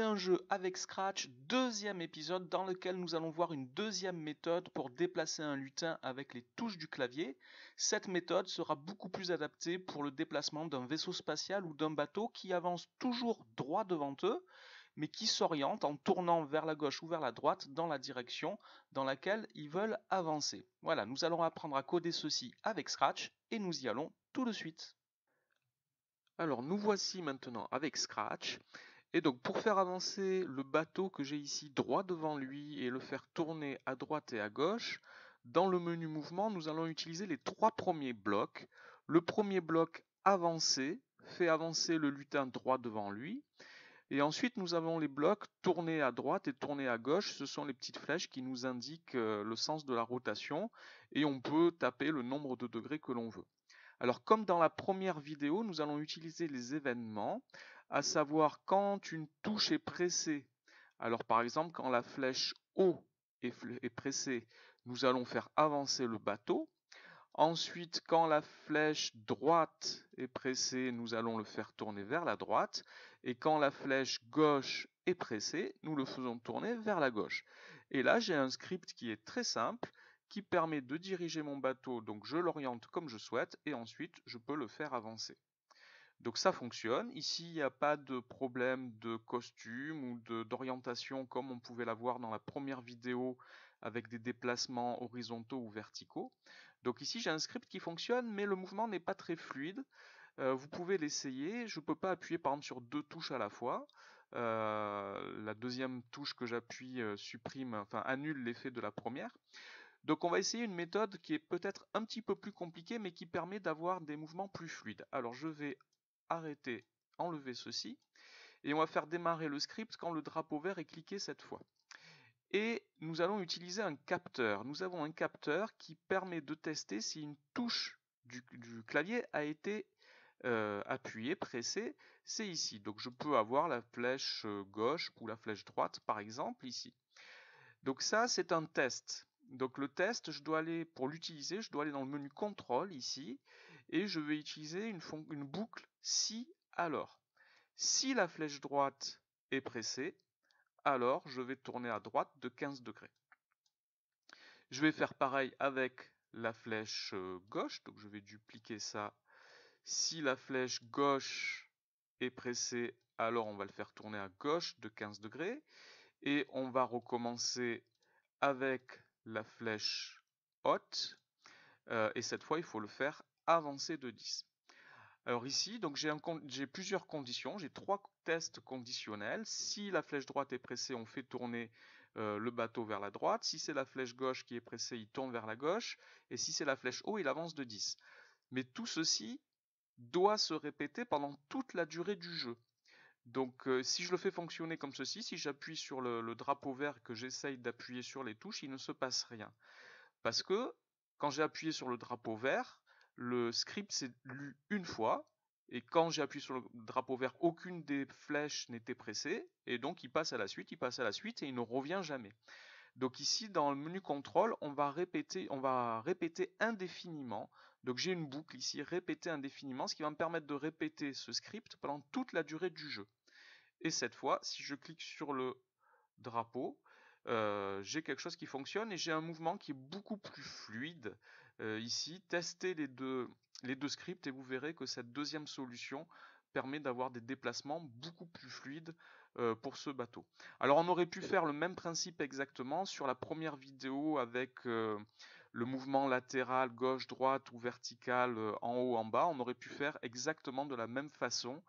un jeu avec Scratch, deuxième épisode dans lequel nous allons voir une deuxième méthode pour déplacer un lutin avec les touches du clavier. Cette méthode sera beaucoup plus adaptée pour le déplacement d'un vaisseau spatial ou d'un bateau qui avance toujours droit devant eux, mais qui s'oriente en tournant vers la gauche ou vers la droite dans la direction dans laquelle ils veulent avancer. Voilà, nous allons apprendre à coder ceci avec Scratch et nous y allons tout de suite. Alors nous voici maintenant avec Scratch. Et donc pour faire avancer le bateau que j'ai ici droit devant lui et le faire tourner à droite et à gauche, dans le menu mouvement, nous allons utiliser les trois premiers blocs. Le premier bloc avancer fait avancer le lutin droit devant lui. Et ensuite, nous avons les blocs tourner à droite et tourner à gauche. Ce sont les petites flèches qui nous indiquent euh, le sens de la rotation. Et on peut taper le nombre de degrés que l'on veut. Alors comme dans la première vidéo, nous allons utiliser les événements, à savoir quand une touche est pressée. Alors par exemple, quand la flèche haut est pressée, nous allons faire avancer le bateau. Ensuite, quand la flèche droite est pressée, nous allons le faire tourner vers la droite. Et quand la flèche gauche est pressée, nous le faisons tourner vers la gauche. Et là, j'ai un script qui est très simple qui permet de diriger mon bateau, donc je l'oriente comme je souhaite, et ensuite je peux le faire avancer. Donc ça fonctionne. Ici, il n'y a pas de problème de costume ou d'orientation comme on pouvait l'avoir dans la première vidéo avec des déplacements horizontaux ou verticaux. Donc ici, j'ai un script qui fonctionne, mais le mouvement n'est pas très fluide. Euh, vous pouvez l'essayer. Je ne peux pas appuyer par exemple sur deux touches à la fois. Euh, la deuxième touche que j'appuie euh, supprime, enfin annule l'effet de la première. Donc on va essayer une méthode qui est peut-être un petit peu plus compliquée, mais qui permet d'avoir des mouvements plus fluides. Alors je vais arrêter, enlever ceci, et on va faire démarrer le script quand le drapeau vert est cliqué cette fois. Et nous allons utiliser un capteur. Nous avons un capteur qui permet de tester si une touche du, clavier a été euh, appuyée, pressée. C'est ici. Donc je peux avoir la flèche euh, gauche ou la flèche droite, par exemple, ici. Donc ça, c'est un test. Donc le test, je dois aller pour l'utiliser, je dois aller dans le menu contrôle ici et je vais utiliser une, une boucle si alors. Si la flèche droite est pressée, alors je vais tourner à droite de 15 degrés. Je vais faire pareil avec la flèche euh, gauche, donc je vais dupliquer ça. Si la flèche gauche est pressée, alors on va le faire tourner à gauche de 15 degrés. Et on va recommencer avec la flèche haute, euh, et cette fois il faut le faire avancer de 10. Alors ici, donc j'ai plusieurs conditions, j'ai trois tests conditionnels. Si la flèche droite est pressée, on fait tourner euh, le bateau vers la droite. Si c'est la flèche gauche qui est pressée, il tourne vers la gauche. Et si c'est la flèche haut, il avance de 10. Mais tout ceci doit se répéter pendant toute la durée du jeu. Donc euh, si je le fais fonctionner comme ceci, si j'appuie sur le, drapeau vert que j'essaye d'appuyer sur les touches, il ne se passe rien. Parce que quand j'ai appuyé sur le drapeau vert, le script s'est lu une fois, et quand j'ai appuyé sur le drapeau vert, aucune des flèches n'était pressée, et donc il passe à la suite, il passe à la suite, et il ne revient jamais. Donc ici, dans le menu contrôle, on on va répéter indéfiniment donc j'ai une boucle ici répétée indéfiniment, ce qui va me permettre de répéter ce script pendant toute la durée du jeu. Et cette fois, si je clique sur le drapeau, euh, j'ai quelque chose qui fonctionne et j'ai un mouvement qui est beaucoup plus fluide. Euh, ici, testez les deux, les deux scripts et vous verrez que cette deuxième solution permet d'avoir des déplacements beaucoup plus fluides euh, pour ce bateau. Alors on aurait pu faire le même principe exactement sur la première vidéo avec le mouvement latéral gauche-droite ou vertical euh, en haut, en bas, on aurait pu faire exactement de la même façon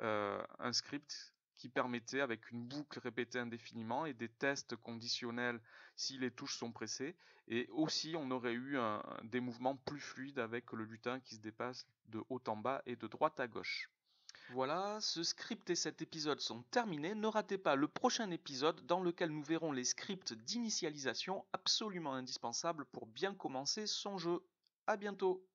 euh, un script qui permettait avec une boucle répétée indéfiniment et des tests conditionnels si les touches sont pressées. Et aussi on aurait eu des mouvements plus fluides avec le lutin qui se dépasse de haut en bas et de droite à gauche. Voilà, ce script et cet épisode sont terminés. Ne ratez pas le prochain épisode dans lequel nous verrons les scripts d'initialisation absolument indispensables pour bien commencer son jeu. A bientôt